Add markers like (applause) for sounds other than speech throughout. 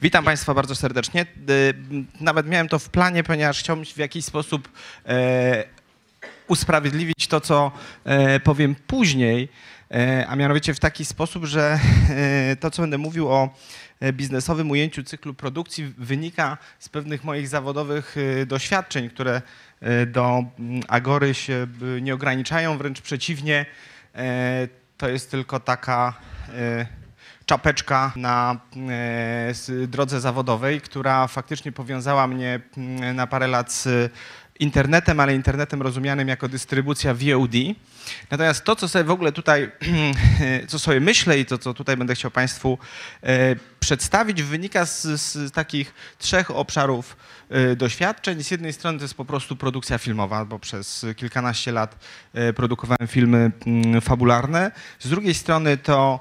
Witam Państwa bardzo serdecznie. Y, nawet miałem to w planie, ponieważ chciałbym w jakiś sposób e, usprawiedliwić to, co e, powiem później, e, a mianowicie w taki sposób, że to, co będę mówił o biznesowym ujęciu cyklu produkcji, wynika z pewnych moich zawodowych doświadczeń, które do mm, Agory się nie ograniczają, wręcz przeciwnie. To jest tylko taka czapeczka na e, drodze zawodowej, która faktycznie powiązała mnie mm, na parę lat z internetem, ale internetem rozumianym jako dystrybucja VOD. Natomiast to, co sobie w ogóle tutaj, (clears throat) co sobie myślę i to, co tutaj będę chciał Państwu e, przedstawić, wynika z, z takich trzech obszarów e, doświadczeń. Z jednej strony to jest po prostu produkcja filmowa, bo przez kilkanaście lat produkowałem filmy mm, fabularne. Z drugiej strony to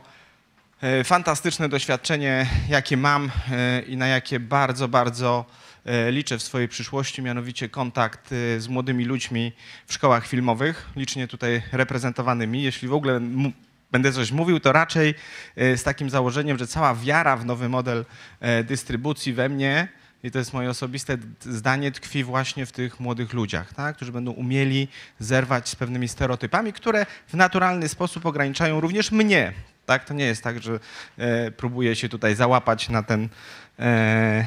E, fantastyczne doświadczenie, jakie mam e, i na jakie bardzo, bardzo e, liczę w swojej przyszłości, mianowicie kontakt z młodymi ludźmi w szkołach filmowych, licznie tutaj reprezentowanymi. Jeśli w ogóle będę coś mówił, to raczej z takim założeniem, że cała wiara w nowy model dystrybucji we mnie, i to jest moje osobiste zdanie, tkwi właśnie w tych młodych ludziach, tak? którzy będą umieli zerwać z pewnymi stereotypami, które w naturalny sposób ograniczają również mnie, tak? To nie jest tak, że e, próbuje się tutaj załapać na ten e,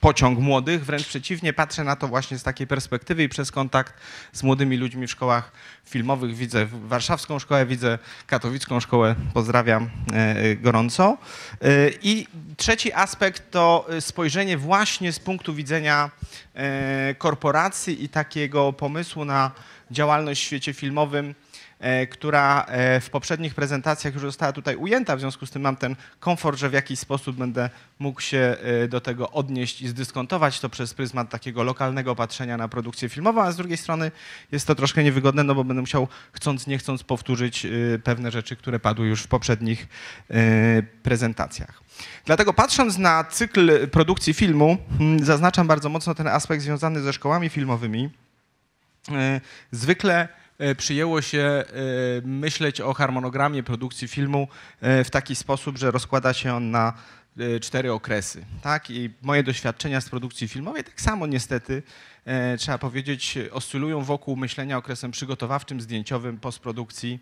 pociąg młodych, wręcz przeciwnie, patrzę na to właśnie z takiej perspektywy i przez kontakt z młodymi ludźmi w szkołach filmowych. Widzę warszawską szkołę, widzę katowicką szkołę, pozdrawiam e, gorąco. E, I trzeci aspekt to spojrzenie właśnie z punktu widzenia e, korporacji i takiego pomysłu na działalność w świecie filmowym E, która e, w poprzednich prezentacjach już została tutaj ujęta, w związku z tym mam ten komfort, że w jakiś sposób będę mógł się e, do tego odnieść i zdyskontować to przez pryzmat takiego lokalnego patrzenia na produkcję filmową, a z drugiej strony jest to troszkę niewygodne, no bo będę musiał chcąc, nie chcąc powtórzyć pewne rzeczy, które padły już w poprzednich prezentacjach. Dlatego patrząc na cykl produkcji filmu, hmm, zaznaczam bardzo mocno ten aspekt związany ze szkołami filmowymi. Zwykle E, przyjęło się e, myśleć o harmonogramie produkcji filmu e, w taki sposób, że rozkłada się on na cztery okresy. Tak? I moje doświadczenia z produkcji filmowej tak samo niestety, trzeba powiedzieć, oscylują wokół myślenia okresem przygotowawczym, zdjęciowym, postprodukcji,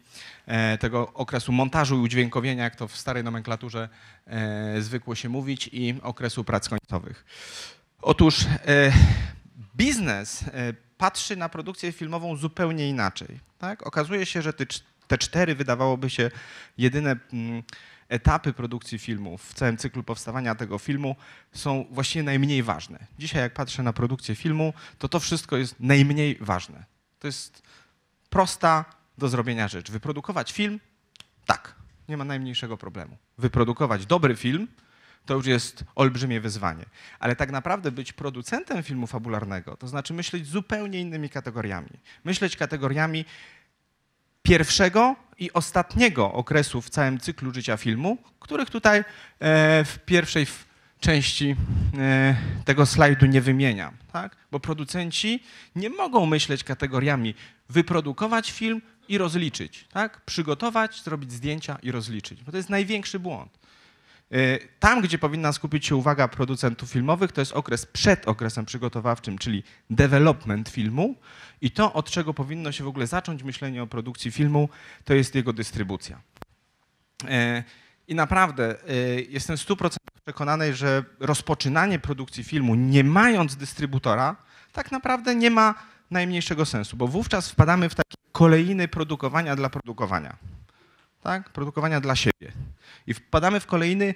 tego okresu montażu i udźwiękowienia, jak to w starej nomenklaturze zwykło się mówić, i okresu prac końcowych. Otóż biznes patrzy na produkcję filmową zupełnie inaczej. Tak? Okazuje się, że te cztery wydawałoby się jedyne mm, etapy produkcji filmu w całym cyklu powstawania tego filmu są właściwie najmniej ważne. Dzisiaj jak patrzę na produkcję filmu, to to wszystko jest najmniej ważne. To jest prosta do zrobienia rzecz. Wyprodukować film? Tak, nie ma najmniejszego problemu. Wyprodukować dobry film – to już jest olbrzymie wyzwanie. Ale tak naprawdę być producentem filmu fabularnego, to znaczy myśleć zupełnie innymi kategoriami. Myśleć kategoriami pierwszego i ostatniego okresu w całym cyklu życia filmu, których tutaj e, w pierwszej części e, tego slajdu nie wymieniam, tak? bo producenci nie mogą myśleć kategoriami wyprodukować film i rozliczyć, tak? przygotować, zrobić zdjęcia i rozliczyć, bo to jest największy błąd. Y, tam, gdzie powinna skupić się uwaga producentów filmowych, to jest okres przed okresem przygotowawczym, czyli development filmu. I to, od czego powinno się w ogóle zacząć myślenie o produkcji filmu, to jest jego dystrybucja. Y, I naprawdę y, jestem 100% przekonany, że rozpoczynanie produkcji filmu nie mając dystrybutora, tak naprawdę nie ma najmniejszego sensu, bo wówczas wpadamy w takie kolejny produkowania dla produkowania. Tak? Produkowania dla siebie i wpadamy w kolejny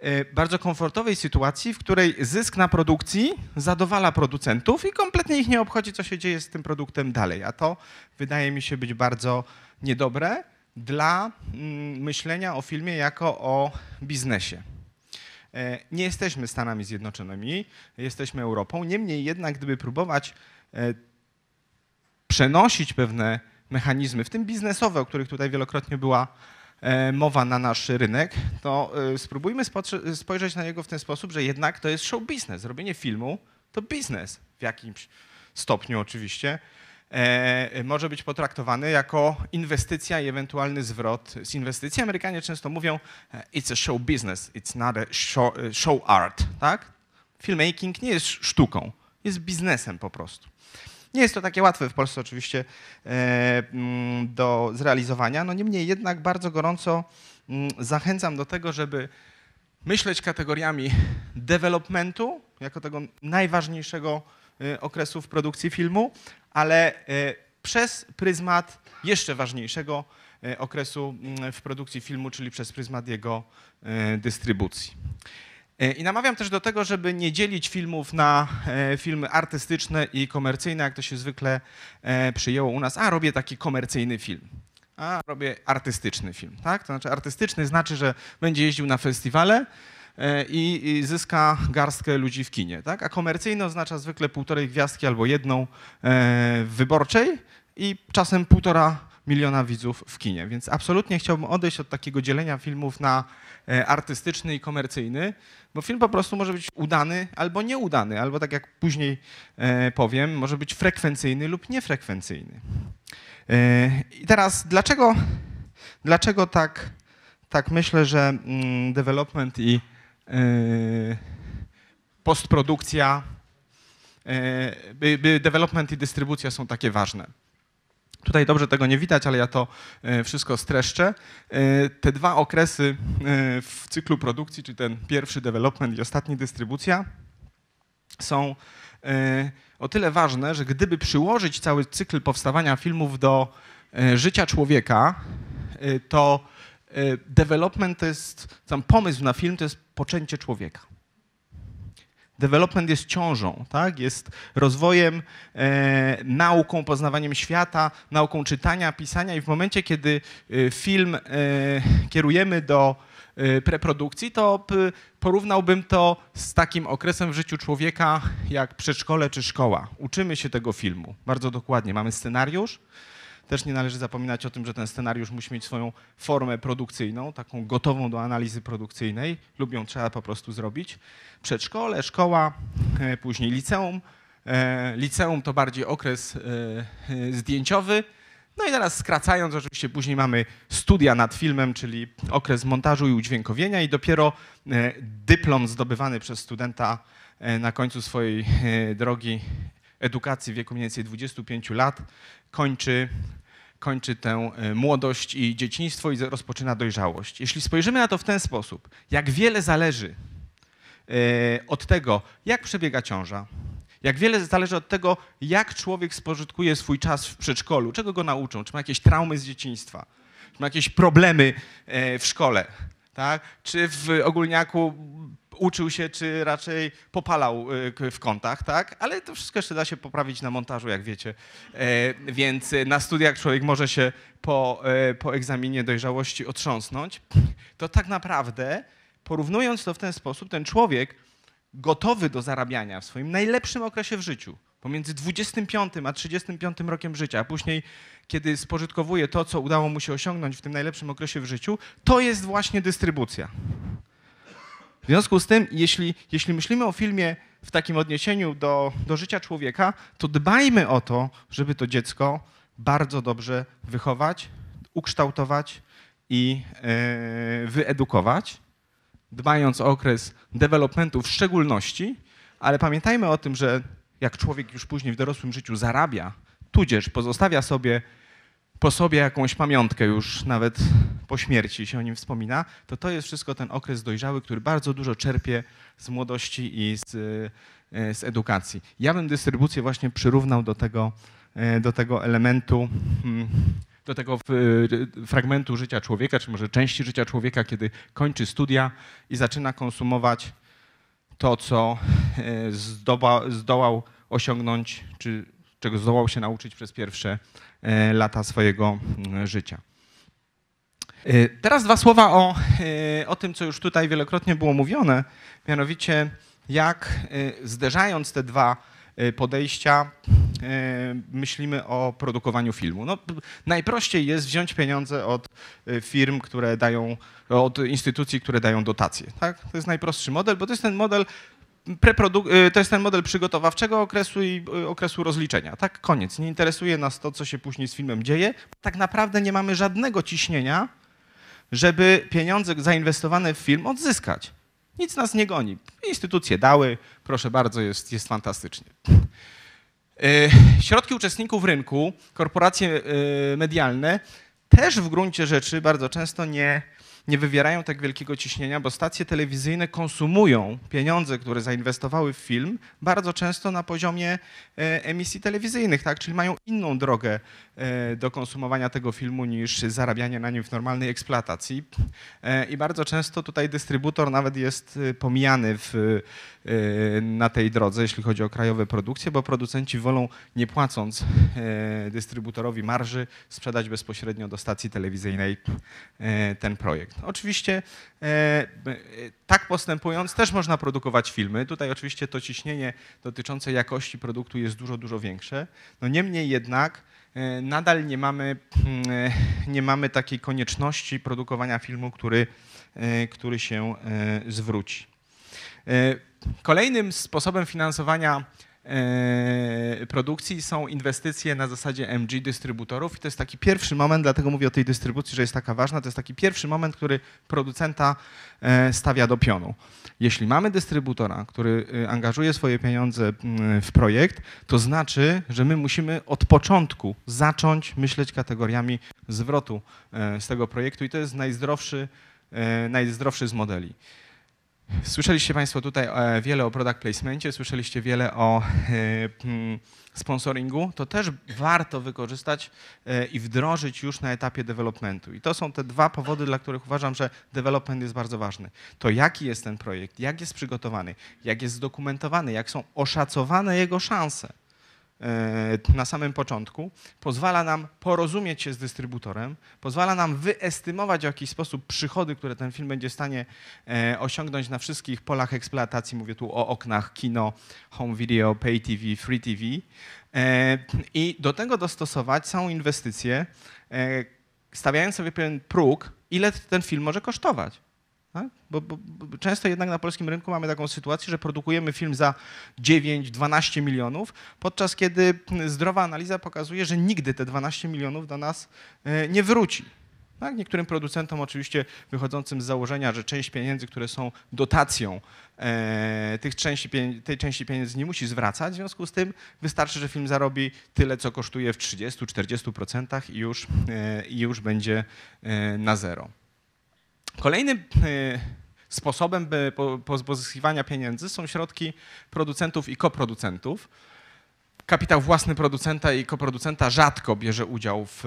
e, bardzo komfortowej sytuacji, w której zysk na produkcji zadowala producentów i kompletnie ich nie obchodzi, co się dzieje z tym produktem dalej. A to wydaje mi się być bardzo niedobre dla mm, myślenia o filmie jako o biznesie. E, nie jesteśmy Stanami Zjednoczonymi, jesteśmy Europą. Niemniej jednak, gdyby próbować e, przenosić pewne mechanizmy, w tym biznesowe, o których tutaj wielokrotnie była E, mowa na nasz rynek, to e, spróbujmy spojrzeć na niego w ten sposób, że jednak to jest show business. Robienie filmu to biznes w jakimś stopniu oczywiście. E, e może być potraktowany jako inwestycja i ewentualny zwrot z inwestycji. Amerykanie często mówią it's a show business, it's not a show, show art, tak? Filmmaking nie jest sztuką, jest biznesem po prostu. Nie jest to takie łatwe w Polsce oczywiście e, mm, do zrealizowania, no niemniej jednak bardzo gorąco mm, zachęcam do tego, żeby myśleć kategoriami developmentu, jako tego najważniejszego e, okresu w produkcji filmu, ale e, przez pryzmat jeszcze ważniejszego okresu mm, w produkcji filmu, czyli przez pryzmat jego dystrybucji. E, I namawiam też do tego, żeby nie dzielić filmów na e, filmy artystyczne i komercyjne, jak to się zwykle e, przyjęło u nas. A robię taki komercyjny film. A robię artystyczny film, tak? To znaczy artystyczny znaczy, że będzie jeździł na festiwale i, zyska garstkę ludzi w kinie, tak? A komercyjny oznacza zwykle półtorej gwiazdki albo jedną w wyborczej i czasem półtora miliona widzów w kinie. Więc absolutnie chciałbym odejść od takiego dzielenia filmów na e, artystyczny i komercyjny, bo film po prostu może być udany albo nieudany, albo tak jak później e, powiem, może być frekwencyjny lub niefrekwencyjny. E, I teraz dlaczego, dlaczego tak, tak myślę, że mm, development i postprodukcja, development i dystrybucja są takie ważne? Tutaj dobrze tego nie widać, ale ja to e, wszystko streszczę. E, te dwa okresy e, w cyklu produkcji, czyli ten pierwszy development i ostatni dystrybucja, są o tyle ważne, że gdyby przyłożyć cały cykl powstawania filmów do życia człowieka, to development to jest, sam pomysł na film to jest poczęcie człowieka. Development jest ciążą, tak? jest rozwojem, e, nauką, poznawaniem świata, nauką czytania, pisania i w momencie, kiedy e, film e, kierujemy do e, preprodukcji, to porównałbym to z takim okresem w życiu człowieka jak przedszkole czy szkoła. Uczymy się tego filmu bardzo dokładnie. Mamy scenariusz, też nie należy zapominać o tym, że ten scenariusz musi mieć swoją formę produkcyjną, taką gotową do analizy produkcyjnej, lub ją trzeba po prostu zrobić. Przedszkole, szkoła, e, później liceum. E, liceum to bardziej okres e, zdjęciowy. No i teraz skracając, oczywiście później mamy studia nad filmem, czyli okres montażu i udźwiękowienia i dopiero dyplom zdobywany przez studenta na końcu swojej drogi edukacji w wieku mniej więcej 25 lat kończy kończy tę e, młodość i dzieciństwo i rozpoczyna dojrzałość. Jeśli spojrzymy na to w ten sposób, jak wiele zależy e, od tego, jak przebiega ciąża, jak wiele zależy od tego, jak człowiek spożytkuje swój czas w przedszkolu, czego go nauczą, czy ma jakieś traumy z dzieciństwa, czy ma jakieś problemy e, w szkole, tak? czy w ogólniaku uczył się, czy raczej popalał y, w kątach, tak? Ale to wszystko jeszcze da się poprawić na montażu, jak wiecie. E, więc y, na studiach człowiek może się po, e, po egzaminie dojrzałości otrząsnąć. To tak naprawdę, porównując to w ten sposób, ten człowiek gotowy do zarabiania w swoim najlepszym okresie w życiu, pomiędzy 25 a 35 rokiem życia, a później, kiedy spożytkowuje to, co udało mu się osiągnąć w tym najlepszym okresie w życiu, to jest właśnie dystrybucja. W związku z tym, jeśli, jeśli myślimy o filmie w takim odniesieniu do, do życia człowieka, to dbajmy o to, żeby to dziecko bardzo dobrze wychować, ukształtować i yy, wyedukować, dbając o okres developmentu w szczególności, ale pamiętajmy o tym, że jak człowiek już później w dorosłym życiu zarabia, tudzież pozostawia sobie po sobie jakąś pamiątkę już nawet po śmierci się o nim wspomina, to to jest wszystko ten okres dojrzały, który bardzo dużo czerpie z młodości i z, e, z edukacji. Ja bym dystrybucję właśnie przyrównał do tego, e, do tego elementu, hmm, do tego e, fragmentu życia człowieka, czy może części życia człowieka, kiedy kończy studia i zaczyna konsumować to, co zdoła, zdołał osiągnąć, czy czego zdołał się nauczyć przez pierwsze E, lata swojego mm, życia. E, teraz dwa słowa o, e, o tym, co już tutaj wielokrotnie było mówione, mianowicie jak zderzając te dwa podejścia myślimy o produkowaniu filmu. No, najprościej jest wziąć pieniądze od firm, które dają, od instytucji, które dają dotacje. Tak? To jest najprostszy model, bo to jest ten model Y, to jest ten model przygotowawczego okresu i y, okresu rozliczenia. Tak, koniec. Nie interesuje nas to, co się później z filmem dzieje. Tak naprawdę nie mamy żadnego ciśnienia, żeby pieniądze zainwestowane w film odzyskać. Nic nas nie goni. Instytucje dały, proszę bardzo, jest, jest fantastycznie. Y, środki uczestników rynku, korporacje medialne też w gruncie rzeczy bardzo często nie, nie wywierają tak wielkiego ciśnienia, bo stacje telewizyjne konsumują pieniądze, które zainwestowały w film, bardzo często na poziomie e, emisji telewizyjnych, tak? czyli mają inną drogę e, do konsumowania tego filmu niż zarabianie na nim w normalnej eksploatacji. E, I bardzo często tutaj dystrybutor nawet jest pomijany w Y, na tej drodze, jeśli chodzi o krajowe produkcje, bo producenci wolą, nie płacąc y, dystrybutorowi marży, sprzedać bezpośrednio do stacji telewizyjnej y, ten projekt. Oczywiście tak postępując też można produkować filmy. Tutaj oczywiście to ciśnienie dotyczące jakości produktu jest dużo, dużo większe. No niemniej jednak nadal nie mamy, nie mamy takiej konieczności produkowania filmu, który, który się zwróci. E, kolejnym sposobem finansowania e, produkcji są inwestycje na zasadzie MG dystrybutorów i to jest taki pierwszy moment, dlatego mówię o tej dystrybucji, że jest taka ważna, to jest taki pierwszy moment, który producenta e, stawia do pionu. Jeśli mamy dystrybutora, który angażuje swoje pieniądze mm, w projekt, to znaczy, że my musimy od początku zacząć myśleć kategoriami zwrotu z tego projektu i to jest najzdrowszy, najzdrowszy z modeli. Słyszeliście Państwo tutaj e, wiele o product placementie, słyszeliście wiele o e, sponsoringu. To też warto wykorzystać e, i wdrożyć już na etapie developmentu. I to są te dwa powody, dla których uważam, że development jest bardzo ważny. To jaki jest ten projekt, jak jest przygotowany, jak jest zdokumentowany, jak są oszacowane jego szanse. E, na samym początku, pozwala nam porozumieć się z dystrybutorem, pozwala nam wyestymować w jakiś sposób przychody, które ten film będzie w stanie e, osiągnąć na wszystkich polach eksploatacji. Mówię tu o oknach kino, home video, pay TV, free TV. E, I do tego dostosować całą inwestycję, stawiając sobie pewien próg, ile ten film może kosztować. Tak? Bo, bo, bo, często jednak na polskim rynku mamy taką sytuację, że produkujemy film za 9-12 milionów, podczas kiedy zdrowa analiza pokazuje, że nigdy te 12 milionów do nas e, nie wróci. Tak? Niektórym producentom oczywiście wychodzącym z założenia, że część pieniędzy, które są dotacją, e, tych części, tej części pieniędzy nie musi zwracać, w związku z tym wystarczy, że film zarobi tyle, co kosztuje w 30-40% i już, e, i już będzie e, na zero. Kolejnym e, sposobem pozyskiwania pieniędzy są środki producentów i koproducentów. Kapitał własny producenta i koproducenta rzadko bierze udział w, e,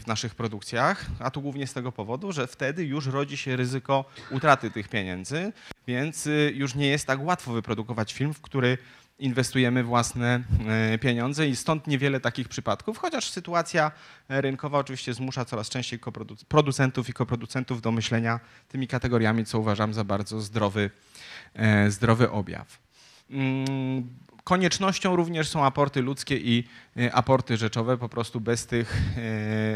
w, naszych produkcjach, a tu głównie z tego powodu, że wtedy już rodzi się ryzyko utraty tych pieniędzy, więc e, już nie jest tak łatwo wyprodukować film, w który inwestujemy własne e, pieniądze i stąd niewiele takich przypadków, chociaż sytuacja rynkowa oczywiście zmusza coraz częściej producentów i koproducentów do myślenia tymi kategoriami, co uważam za bardzo zdrowy, e, zdrowy objaw. Mm, koniecznością również są aporty ludzkie i e, aporty rzeczowe. Po prostu bez tych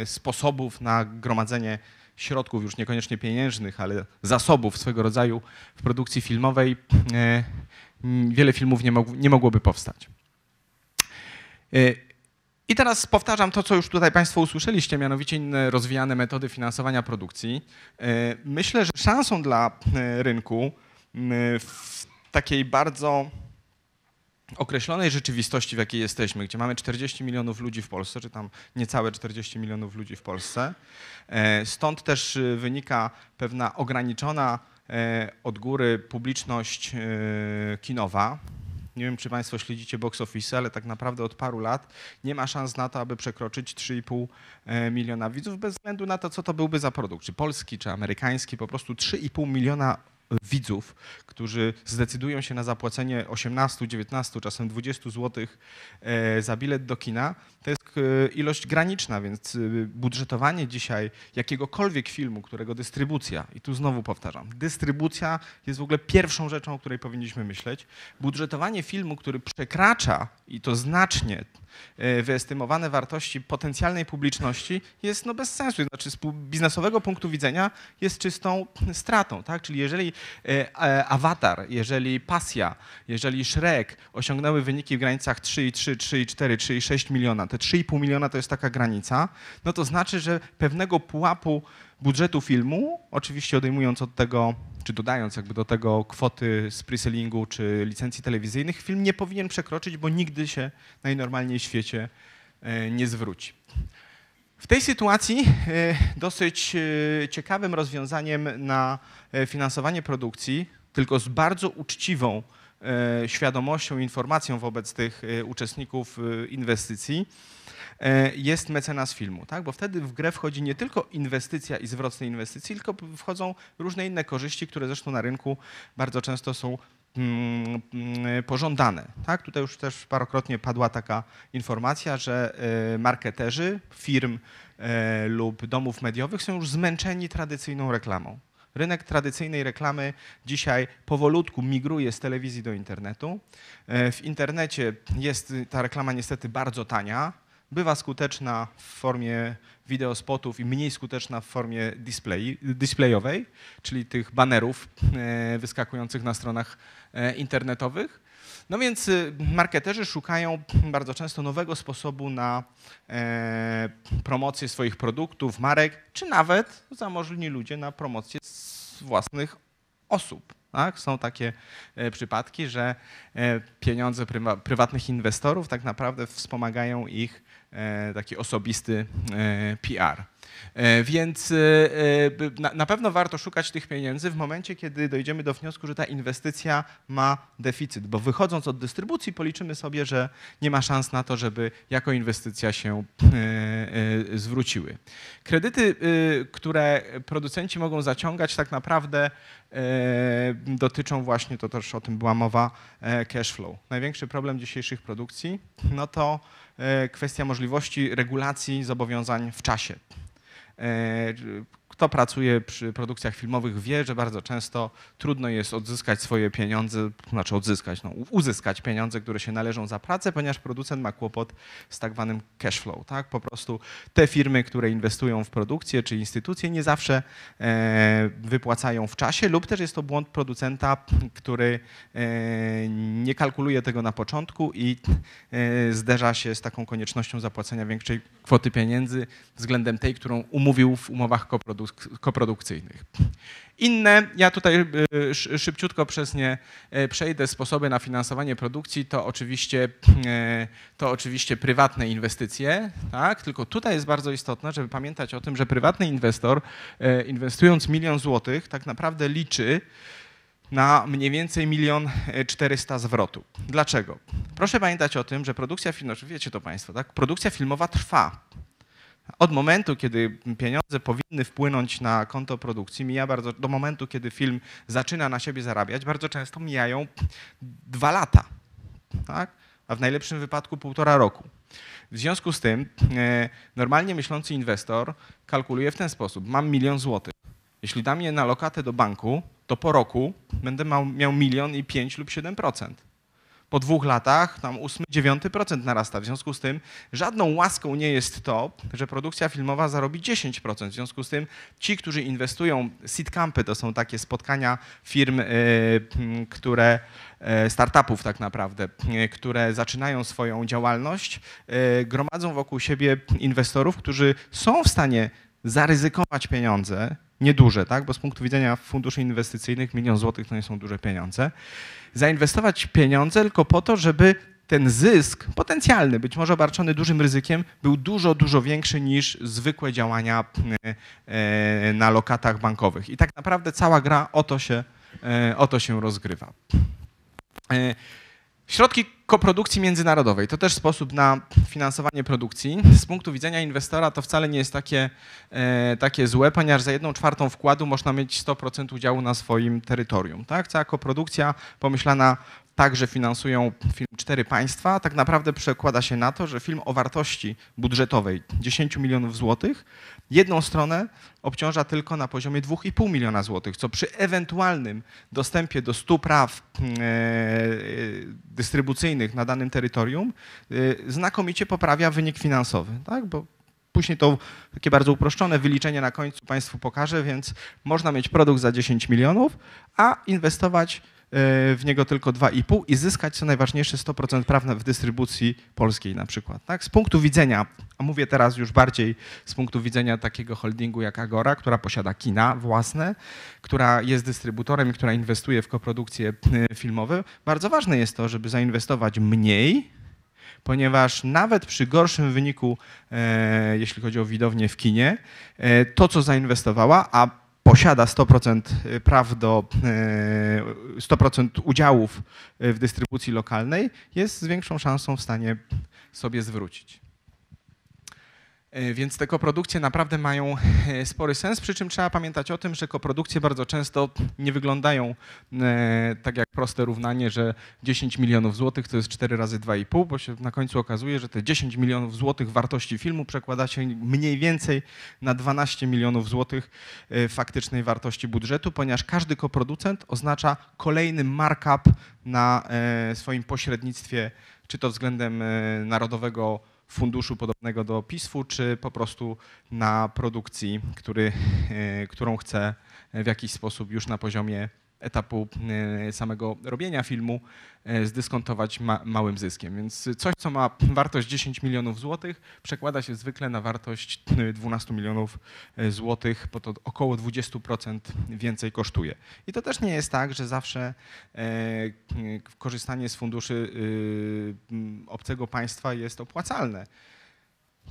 sposobów na gromadzenie środków, już niekoniecznie pieniężnych, ale zasobów swego rodzaju w produkcji filmowej Mm, wiele filmów nie, nie mogłoby powstać. Y, I teraz powtarzam to, co już tutaj Państwo usłyszeliście, mianowicie inne rozwijane metody finansowania produkcji. Y, myślę, że szansą dla y, rynku w takiej bardzo określonej rzeczywistości, w jakiej jesteśmy, gdzie mamy 40 milionów ludzi w Polsce, czy tam niecałe 40 milionów ludzi w Polsce, stąd też wynika pewna ograniczona E, od góry publiczność e, kinowa. Nie wiem, czy Państwo śledzicie box office, ale tak naprawdę od paru lat nie ma szans na to, aby przekroczyć 3,5 e, miliona widzów, bez względu na to, co to byłby za produkt, czy polski, czy amerykański. Po prostu 3,5 miliona widzów, którzy zdecydują się na zapłacenie 18, 19, czasem 20 zł za bilet do kina, to jest E, ilość graniczna, więc e, budżetowanie dzisiaj jakiegokolwiek filmu, którego dystrybucja, i tu znowu powtarzam, dystrybucja jest w ogóle pierwszą rzeczą, o której powinniśmy myśleć. Budżetowanie filmu, który przekracza i to znacznie E, wyestymowane wartości potencjalnej publiczności jest no bez sensu. Znaczy z biznesowego punktu widzenia jest czystą stratą. Tak? Czyli jeżeli e, Avatar, jeżeli Pasja, jeżeli Shrek osiągnęły wyniki w granicach 3,3, 3,4, 3,6 miliona, te 3,5 miliona to jest taka granica, no to znaczy, że pewnego pułapu budżetu filmu, oczywiście odejmując od tego czy dodając jakby do tego kwoty z presellingu czy licencji telewizyjnych, film nie powinien przekroczyć, bo nigdy się najnormalniej w świecie e, nie zwróci. W tej sytuacji e, dosyć e, ciekawym rozwiązaniem na finansowanie produkcji, tylko z bardzo uczciwą świadomością, informacją wobec tych uczestników inwestycji, E, jest mecenas filmu, tak? bo wtedy w grę wchodzi nie tylko inwestycja i zwrot z tej inwestycji, tylko wchodzą różne inne korzyści, które zresztą na rynku bardzo często są mm, mm, pożądane. Tak? Tutaj już też parokrotnie padła taka informacja, że e, marketerzy firm e, lub domów mediowych są już zmęczeni tradycyjną reklamą. Rynek tradycyjnej reklamy dzisiaj powolutku migruje z telewizji do internetu. W internecie jest ta reklama niestety bardzo tania, bywa skuteczna w formie wideospotów i mniej skuteczna w formie display, displayowej, czyli tych banerów e, wyskakujących na stronach e, internetowych. No więc y, marketerzy szukają bardzo często nowego sposobu na e, promocję swoich produktów, marek, czy nawet zamożni ludzie na promocję własnych osób. Tak? Są takie przypadki, że pieniądze prywatnych inwestorów tak naprawdę wspomagają ich E, taki osobisty e, PR. E, więc e, e, na pewno warto szukać tych pieniędzy w momencie, kiedy dojdziemy do wniosku, że ta inwestycja ma deficyt, bo wychodząc od dystrybucji policzymy sobie, że nie ma szans na to, żeby jako inwestycja się zwróciły. Kredyty, które producenci mogą zaciągać, tak naprawdę dotyczą właśnie, to też o tym była mowa, cash flow. Największy problem dzisiejszych produkcji, no to kwestia możliwości regulacji zobowiązań w czasie. é, kto pracuje przy produkcjach filmowych, wie, że bardzo często trudno jest odzyskać swoje pieniądze, znaczy odzyskać, no, uzyskać pieniądze, które się należą za pracę, ponieważ producent ma kłopot z tak zwanym cash flow. Tak? Po prostu te firmy, które inwestują w produkcję czy instytucje, nie zawsze e, wypłacają w czasie, lub też jest to błąd producenta, który e, nie kalkuluje tego na początku i e, zderza się z taką koniecznością zapłacenia większej kwoty pieniędzy względem tej, którą umówił w umowach koprodukcji koprodukcyjnych. Inne, ja tutaj e, szybciutko przez nie e, przejdę, sposoby na finansowanie produkcji to oczywiście, e, to oczywiście prywatne inwestycje, tak? tylko tutaj jest bardzo istotne, żeby pamiętać o tym, że prywatny inwestor inwestując milion złotych tak naprawdę liczy, na mniej więcej milion czterysta zwrotu. Dlaczego? Proszę pamiętać o tym, że produkcja filmowa, wiecie to Państwo, tak? Produkcja filmowa trwa. Od momentu, kiedy pieniądze powinny wpłynąć na konto produkcji, mija bardzo, do momentu, kiedy film zaczyna na siebie zarabiać, bardzo często mijają dwa lata, tak? a w najlepszym wypadku półtora roku. W związku z tym e, normalnie myślący inwestor kalkuluje w ten sposób. Mam milion złotych. Jeśli dam je na lokatę do banku, to po roku będę miał milion i pięć lub siedem procent po dwóch latach tam 8-9% narasta. W związku z tym żadną łaską nie jest to, że produkcja filmowa zarobi 10%. W związku z tym ci, którzy inwestują, sitcampy to są takie spotkania firm, e, które e, startupów tak naprawdę, e, które zaczynają swoją działalność, gromadzą wokół siebie inwestorów, którzy są w stanie zaryzykować pieniądze, nieduże, tak? bo z punktu widzenia funduszy inwestycyjnych milion złotych to nie są duże pieniądze. Zainwestować pieniądze tylko po to, żeby ten zysk potencjalny, być może obarczony dużym ryzykiem, był dużo, dużo większy niż zwykłe działania mm, e, na lokatach bankowych. I tak naprawdę cała gra o to się, e, o to się rozgrywa. E, środki koprodukcji międzynarodowej. To też sposób na finansowanie produkcji. Z punktu widzenia inwestora to wcale nie jest takie, e, takie złe, ponieważ za jedną czwartą wkładu można mieć 100% udziału na swoim terytorium. Tak? Cała koprodukcja pomyślana także finansują film cztery państwa, tak naprawdę przekłada się na to, że film o wartości budżetowej 10 milionów złotych jedną stronę obciąża tylko na poziomie 2,5 miliona złotych, co przy ewentualnym dostępie do 100 praw mm, e, e, dystrybucyjnych na danym terytorium e, znakomicie poprawia wynik finansowy, tak? bo Później to takie bardzo uproszczone wyliczenie na końcu Państwu pokażę, więc można mieć produkt za 10 milionów, a inwestować E, w niego tylko 2,5 i zyskać co najważniejsze 100% prawne w dystrybucji polskiej na przykład. Tak? Z punktu widzenia, a mówię teraz już bardziej z punktu widzenia takiego holdingu jak Agora, która posiada kina własne, która jest dystrybutorem i która inwestuje w koprodukcje e, filmowe, bardzo ważne jest to, żeby zainwestować mniej, ponieważ nawet przy gorszym wyniku, e, jeśli chodzi o widownię w kinie, e, to co zainwestowała, a posiada 100% y, praw do 100% y, udziałów y, w dystrybucji lokalnej, jest z większą szansą w stanie sobie zwrócić. E, więc te koprodukcje naprawdę mają e, spory sens, przy czym trzeba pamiętać o tym, że koprodukcje bardzo często nie wyglądają e, tak jak proste równanie, że 10 milionów złotych to jest 4 razy 2,5, bo się na końcu okazuje, że te 10 milionów złotych wartości filmu przekłada się mniej więcej na 12 milionów złotych faktycznej wartości budżetu, ponieważ każdy koproducent oznacza kolejny markup na swoim pośrednictwie, czy to względem narodowego funduszu podobnego do PISF-u, czy po prostu na produkcji, który, e, którą chce w jakiś sposób już na poziomie etapu e, samego robienia filmu e, zdyskontować ma małym zyskiem. Więc coś, co ma wartość 10 milionów złotych, przekłada się zwykle na wartość 12 e, milionów złotych, bo to około 20% więcej kosztuje. I to też nie jest tak, że zawsze korzystanie z funduszy obcego państwa jest opłacalne.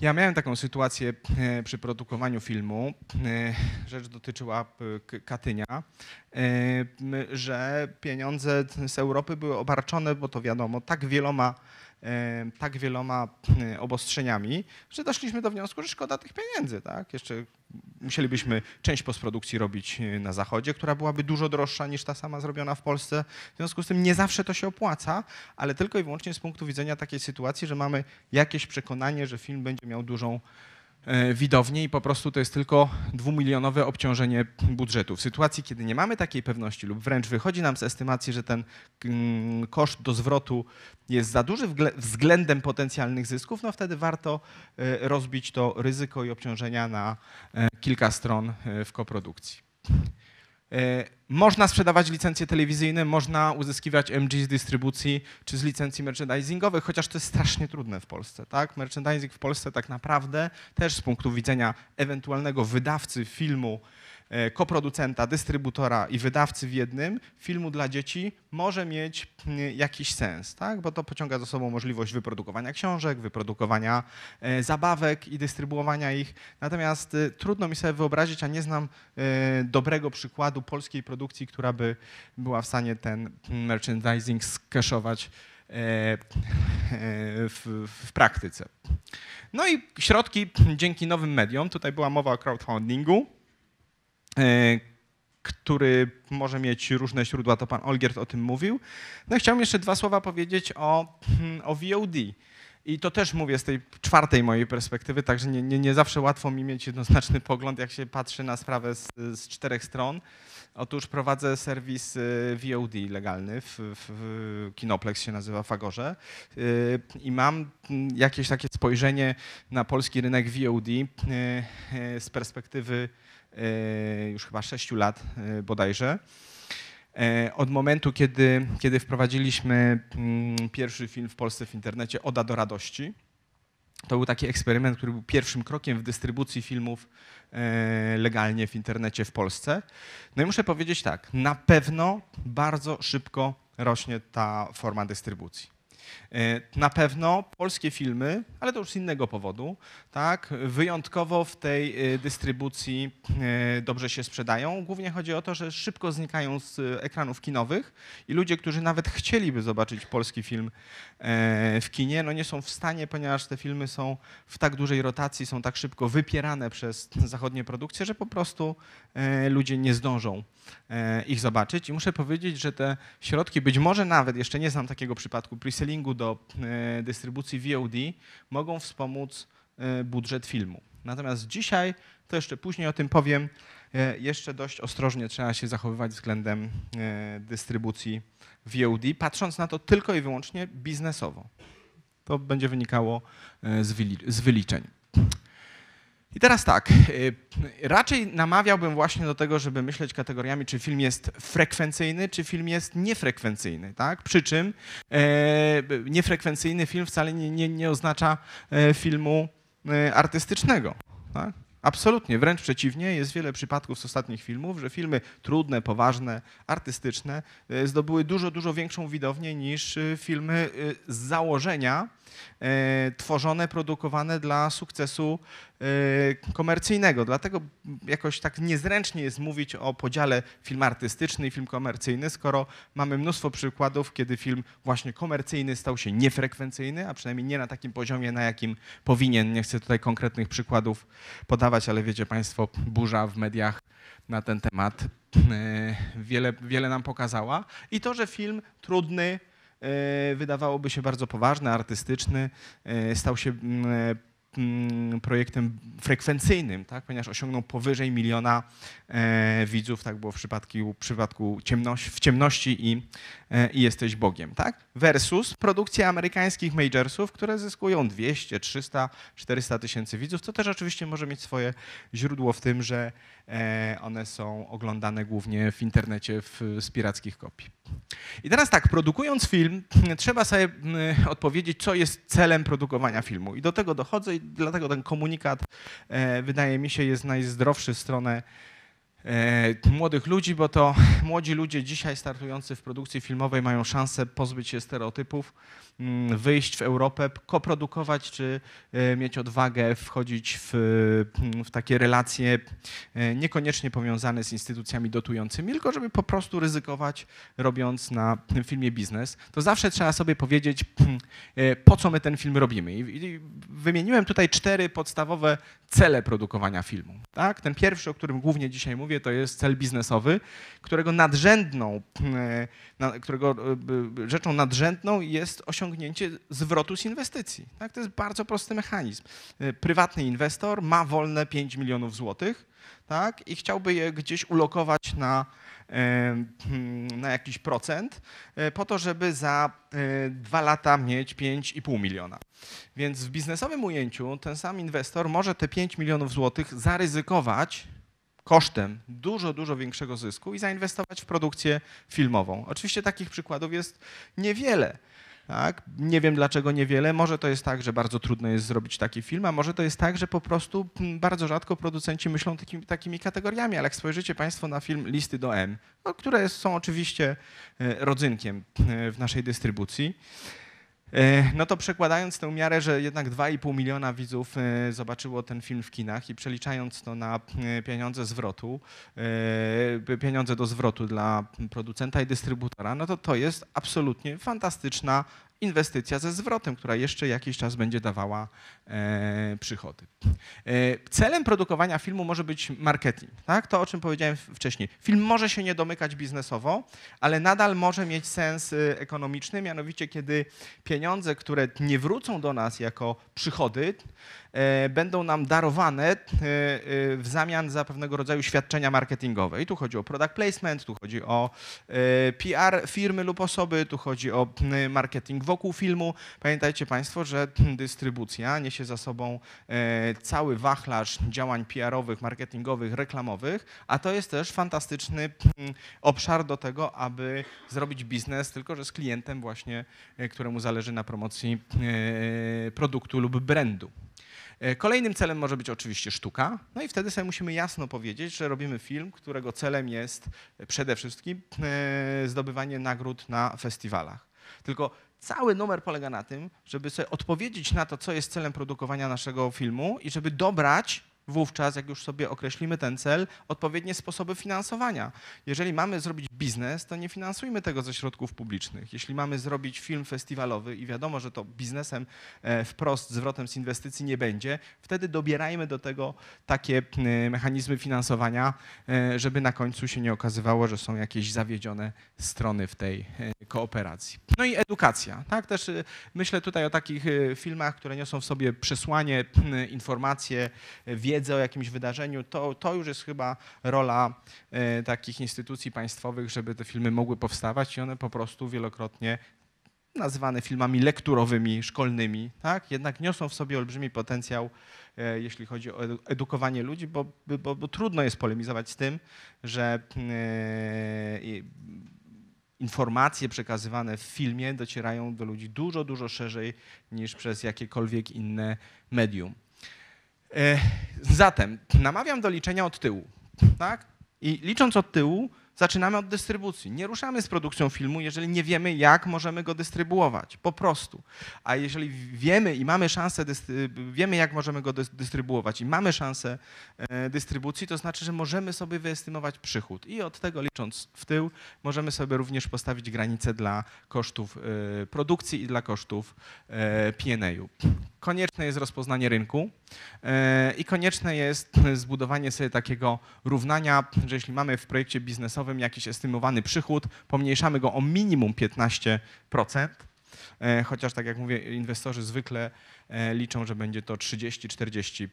Ja miałem taką sytuację e, przy produkowaniu filmu. E, rzecz dotyczyła e, Katynia, że pieniądze z Europy były obarczone, bo to wiadomo, tak wieloma tak wieloma mm, obostrzeniami, że doszliśmy do wniosku, że szkoda tych pieniędzy. Tak? Jeszcze musielibyśmy część postprodukcji robić y, na Zachodzie, która byłaby dużo droższa niż ta sama zrobiona w Polsce. W związku z tym nie zawsze to się opłaca, ale tylko i wyłącznie z punktu widzenia takiej sytuacji, że mamy jakieś przekonanie, że film będzie miał dużą E, widownię i po prostu to jest tylko dwumilionowe obciążenie budżetu. W sytuacji, kiedy nie mamy takiej pewności lub wręcz wychodzi nam z estymacji, że ten mm, koszt do zwrotu jest za duży względem potencjalnych zysków, no wtedy warto e, rozbić to ryzyko i obciążenia na e, kilka stron w koprodukcji. E, można sprzedawać licencje telewizyjne, można uzyskiwać MG z dystrybucji czy z licencji merchandisingowych, chociaż to jest strasznie trudne w Polsce. Tak? Merchandising w Polsce tak naprawdę też z punktu widzenia ewentualnego wydawcy filmu E, koproducenta, dystrybutora i wydawcy w jednym filmu dla dzieci może mieć mm, jakiś sens, tak? bo to pociąga za sobą możliwość wyprodukowania książek, wyprodukowania e, zabawek i dystrybuowania ich. Natomiast e, trudno mi sobie wyobrazić, a nie znam dobrego przykładu polskiej produkcji, która by była w stanie ten mm, merchandising skeszować w, w, praktyce. No i środki dzięki nowym mediom, tutaj była mowa o crowdfundingu, E, który może mieć różne źródła, to pan Olgierd o tym mówił. No i chciałem jeszcze dwa słowa powiedzieć o, hmm, o VOD. I to też mówię z tej czwartej mojej perspektywy, także nie, nie, nie zawsze łatwo mi mieć jednoznaczny pogląd, jak się patrzy na sprawę z, z czterech stron. Otóż prowadzę serwis y, VOD legalny, w, w Kinoplex się nazywa Fagorze y, i mam mm, jakieś takie spojrzenie na polski rynek VOD y, z perspektywy E, już chyba 6 lat e, bodajże. E, od momentu, kiedy, kiedy wprowadziliśmy mm, pierwszy film w Polsce w internecie Oda do radości, to był taki eksperyment, który był pierwszym krokiem w dystrybucji filmów legalnie w internecie w Polsce. No i muszę powiedzieć tak, na pewno bardzo szybko rośnie ta forma dystrybucji. E, na pewno polskie filmy, ale to już z innego powodu, tak, wyjątkowo w tej e, dystrybucji e, dobrze się sprzedają. Głównie chodzi o to, że szybko znikają z ekranów kinowych i ludzie, którzy nawet chcieliby zobaczyć polski film w kinie, no nie są w stanie, ponieważ te filmy są w tak dużej rotacji, są tak szybko wypierane przez zachodnie produkcje, że po prostu ludzie nie zdążą ich zobaczyć. I muszę powiedzieć, że te środki, być może nawet, jeszcze nie znam takiego przypadku, pre streamingu do e, dystrybucji VOD mogą wspomóc e, budżet filmu. Natomiast dzisiaj, to jeszcze później o tym powiem, e, jeszcze dość ostrożnie trzeba się zachowywać względem dystrybucji VOD, patrząc na to tylko i wyłącznie biznesowo. To będzie wynikało z wyliczeń. I teraz tak, y, raczej namawiałbym właśnie do tego, żeby myśleć kategoriami, czy film jest frekwencyjny, czy film jest niefrekwencyjny, tak? Przy czym e, niefrekwencyjny film wcale nie, nie, nie oznacza e, filmu e, artystycznego, tak? Absolutnie, wręcz przeciwnie, jest wiele przypadków z ostatnich filmów, że filmy trudne, poważne, artystyczne e, zdobyły dużo, dużo większą widownię niż filmy z założenia E, tworzone, produkowane dla sukcesu e, komercyjnego. Dlatego jakoś tak niezręcznie jest mówić o podziale film artystyczny i film komercyjny, skoro mamy mnóstwo przykładów, kiedy film właśnie komercyjny stał się niefrekwencyjny, a przynajmniej nie na takim poziomie, na jakim powinien. Nie chcę tutaj konkretnych przykładów podawać, ale wiecie Państwo, burza w mediach na ten temat e, wiele, wiele nam pokazała. I to, że film trudny, E, wydawałoby się bardzo poważny, artystyczny, e, stał się mm, e, mm, projektem frekwencyjnym, tak? ponieważ osiągnął powyżej miliona e, widzów, tak było w przypadku, w przypadku ciemności, w ciemności i, e, i jesteś Bogiem, tak? Versus produkcje amerykańskich majorsów, które zyskują 200, 300, 400 tysięcy widzów, to też oczywiście może mieć swoje źródło w tym, że E, one są oglądane głównie w internecie w, z pirackich kopii. I teraz tak, produkując film, trzeba sobie mm, odpowiedzieć, co jest celem produkowania filmu. I do tego dochodzę i dlatego ten komunikat e, wydaje mi się jest najzdrowszy w stronę e, młodych ludzi, bo to młodzi ludzie dzisiaj startujący w produkcji filmowej mają szansę pozbyć się stereotypów, Mm, wyjść w Europę, koprodukować, czy e, mieć odwagę wchodzić w, mm, w takie relacje e, niekoniecznie powiązane z instytucjami dotującymi, tylko żeby po prostu ryzykować, robiąc na tym filmie biznes, to zawsze trzeba sobie powiedzieć, mm, e, po co my ten film robimy. I wymieniłem tutaj cztery podstawowe cele produkowania filmu. Tak? Ten pierwszy, o którym głównie dzisiaj mówię, to jest cel biznesowy, którego nadrzędną, którego rzeczą nadrzędną jest osiągnięcie osiągnięcie zwrotu z inwestycji. Tak? To jest bardzo prosty mechanizm. Y, prywatny inwestor ma wolne 5 milionów złotych tak? i chciałby je gdzieś ulokować na, na jakiś procent y, po to, żeby za y, dwa lata mieć 5,5 miliona. Więc w biznesowym ujęciu ten sam inwestor może te 5 milionów złotych zaryzykować kosztem dużo, dużo większego zysku i zainwestować w produkcję filmową. Oczywiście takich przykładów jest niewiele, tak? Nie wiem dlaczego niewiele. Może to jest tak, że bardzo trudno jest zrobić taki film, a może to jest tak, że po prostu mm, bardzo rzadko producenci myślą takimi, takimi kategoriami, ale jak spojrzycie Państwo na film Listy do M, no, które są oczywiście e, rodzynkiem e, w naszej dystrybucji, E, no to przekładając tę miarę, że jednak 2,5 miliona widzów e, zobaczyło ten film w kinach i przeliczając to na e, pieniądze zwrotu, pieniądze do zwrotu dla producenta i dystrybutora, no to to jest absolutnie fantastyczna inwestycja ze zwrotem, która jeszcze jakiś czas będzie dawała e, przychody. E, celem produkowania filmu może być marketing. Tak? To, o czym powiedziałem wcześniej. Film może się nie domykać biznesowo, ale nadal może mieć sens e, ekonomiczny, mianowicie kiedy pieniądze, które nie wrócą do nas jako przychody, E, będą nam darowane e, e, w zamian za pewnego rodzaju świadczenia marketingowe. I tu chodzi o product placement, tu chodzi o PR firmy lub osoby, tu chodzi o marketing wokół filmu. Pamiętajcie Państwo, że dystrybucja niesie za sobą cały wachlarz działań PR-owych, marketingowych, reklamowych, a to jest też fantastyczny obszar do tego, aby zrobić biznes, tylko że z klientem właśnie, któremu zależy na promocji produktu lub brandu. E, kolejnym celem może być oczywiście sztuka. No i wtedy sobie musimy jasno powiedzieć, że robimy film, którego celem jest e, przede wszystkim e, zdobywanie nagród na festiwalach. Tylko cały numer polega na tym, żeby sobie odpowiedzieć na to, co jest celem produkowania naszego filmu i żeby dobrać wówczas, jak już sobie określimy ten cel, odpowiednie sposoby finansowania. Jeżeli mamy zrobić biznes, to nie finansujmy tego ze środków publicznych. Jeśli mamy zrobić film festiwalowy i wiadomo, że to biznesem e, wprost zwrotem z inwestycji nie będzie, wtedy dobierajmy do tego takie mechanizmy finansowania, e, żeby na końcu się nie okazywało, że są jakieś zawiedzione strony w tej e, kooperacji. No i edukacja. Tak też myślę tutaj o takich filmach, które niosą w sobie przesłanie, informacje, wiedzę, wiedzę o jakimś wydarzeniu, to, to już jest chyba rola e, takich instytucji państwowych, żeby te filmy mogły powstawać i one po prostu wielokrotnie nazywane filmami lekturowymi, szkolnymi, tak? jednak niosą w sobie olbrzymi potencjał, e, jeśli chodzi o edukowanie ludzi, bo, bo, bo, trudno jest polemizować z tym, że e, informacje przekazywane w filmie docierają do ludzi dużo, dużo szerzej niż przez jakiekolwiek inne medium. E, Zatem namawiam do liczenia od tyłu. Tak? I licząc od tyłu, Zaczynamy od dystrybucji. Nie ruszamy z produkcją filmu, jeżeli nie wiemy, jak możemy go dystrybuować. Po prostu. A jeżeli wiemy i mamy szansę, y, wiemy, jak możemy go dystrybuować i mamy szansę e, dystrybucji, to znaczy, że możemy sobie wyestymować przychód. I od tego, licząc w tył, możemy sobie również postawić granice dla kosztów e, produkcji i dla kosztów e, pa Konieczne jest rozpoznanie rynku i konieczne jest zbudowanie sobie takiego równania, że jeśli mamy w projekcie biznesowym, finansowym, jakiś estymowany przychód, pomniejszamy go o minimum 15%, e, chociaż tak jak mówię, inwestorzy zwykle e, liczą, że będzie to 30-40%.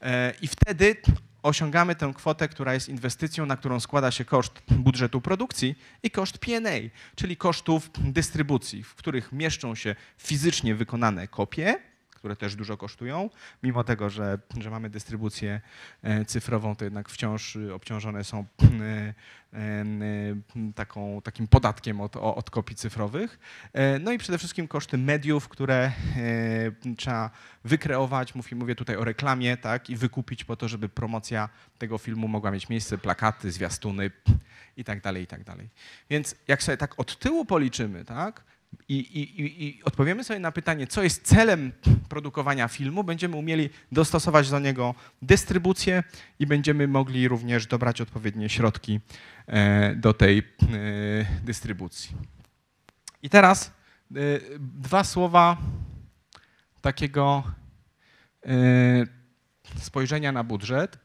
E, I wtedy osiągamy tę kwotę, która jest inwestycją, na którą składa się koszt budżetu produkcji i koszt P&A, czyli kosztów dystrybucji, w których mieszczą się fizycznie wykonane kopie, które też dużo kosztują. Mimo tego, że, że mamy dystrybucję e, cyfrową, to jednak wciąż y, obciążone są e, e, taką, takim podatkiem od, od kopii cyfrowych. No i przede wszystkim koszty mediów, które trzeba wykreować. Mówię, mówię tutaj o reklamie tak, i wykupić po to, żeby promocja tego filmu mogła mieć miejsce, plakaty, zwiastuny i tak dalej, i tak dalej. Więc jak sobie tak od tyłu policzymy, tak, i, i, i odpowiemy sobie na pytanie, co jest celem produkowania filmu, będziemy umieli dostosować do niego dystrybucję i będziemy mogli również dobrać odpowiednie środki e, do tej e, dystrybucji. I teraz e, dwa słowa takiego spojrzenia na budżet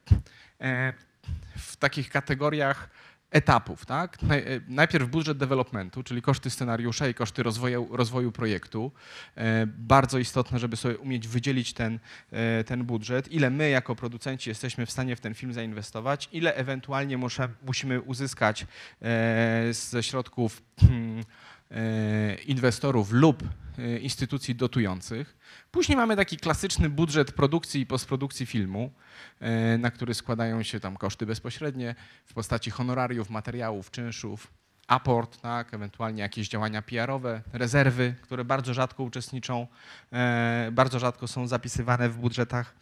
w takich kategoriach etapów. Tak? E, najpierw budżet developmentu, czyli koszty scenariusza i koszty rozwoju, rozwoju projektu. E, bardzo istotne, żeby sobie umieć wydzielić ten, e, ten budżet, ile my jako producenci jesteśmy w stanie w ten film zainwestować, ile ewentualnie muszę, musimy uzyskać ze środków hmm, E, inwestorów lub e, instytucji dotujących. Później mamy taki klasyczny budżet produkcji i postprodukcji filmu, e, na który składają się tam koszty bezpośrednie w postaci honorariów, materiałów, czynszów aport, tak, ewentualnie jakieś działania PR-owe, rezerwy, które bardzo rzadko uczestniczą, e, bardzo rzadko są zapisywane w budżetach